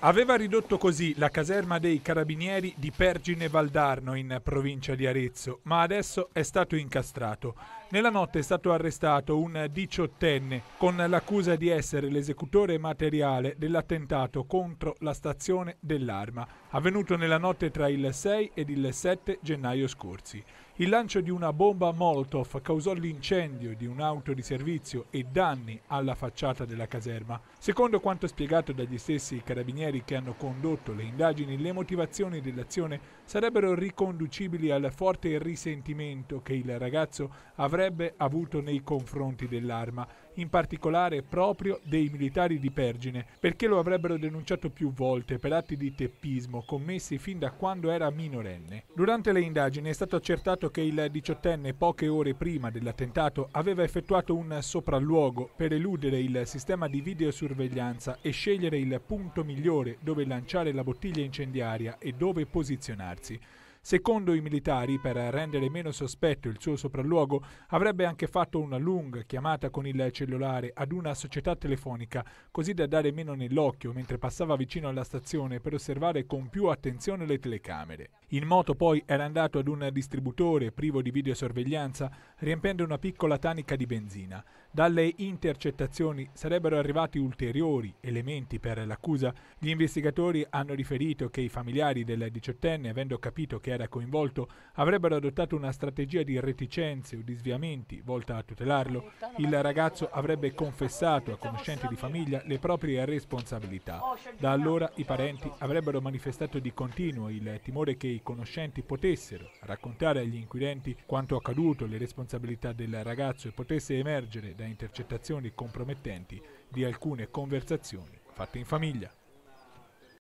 Aveva ridotto così la caserma dei carabinieri di Pergine Valdarno in provincia di Arezzo, ma adesso è stato incastrato. Nella notte è stato arrestato un diciottenne con l'accusa di essere l'esecutore materiale dell'attentato contro la stazione dell'arma, avvenuto nella notte tra il 6 ed il 7 gennaio scorsi. Il lancio di una bomba Molotov causò l'incendio di un'auto di servizio e danni alla facciata della caserma. Secondo quanto spiegato dagli stessi carabinieri che hanno condotto le indagini, le motivazioni dell'azione sarebbero riconducibili al forte risentimento che il ragazzo avrebbe avuto nei confronti dell'arma, in particolare proprio dei militari di Pergine, perché lo avrebbero denunciato più volte per atti di teppismo commessi fin da quando era minorenne. Durante le indagini è stato accertato che il diciottenne poche ore prima dell'attentato aveva effettuato un sopralluogo per eludere il sistema di videosorveglianza e scegliere il punto migliore dove lanciare la bottiglia incendiaria e dove posizionarsi. Secondo i militari, per rendere meno sospetto il suo sopralluogo, avrebbe anche fatto una lunga chiamata con il cellulare ad una società telefonica, così da dare meno nell'occhio mentre passava vicino alla stazione per osservare con più attenzione le telecamere. In moto poi era andato ad un distributore privo di videosorveglianza riempiendo una piccola tanica di benzina. Dalle intercettazioni sarebbero arrivati ulteriori elementi per l'accusa. Gli investigatori hanno riferito che i familiari del diciottenne, avendo capito che era coinvolto, avrebbero adottato una strategia di reticenze o di sviamenti volta a tutelarlo. Il ragazzo avrebbe confessato a conoscenti di famiglia le proprie responsabilità. Da allora i parenti avrebbero manifestato di continuo il timore che i conoscenti potessero raccontare agli inquirenti quanto accaduto, le responsabilità del ragazzo e potesse emergere da intercettazioni compromettenti di alcune conversazioni fatte in famiglia.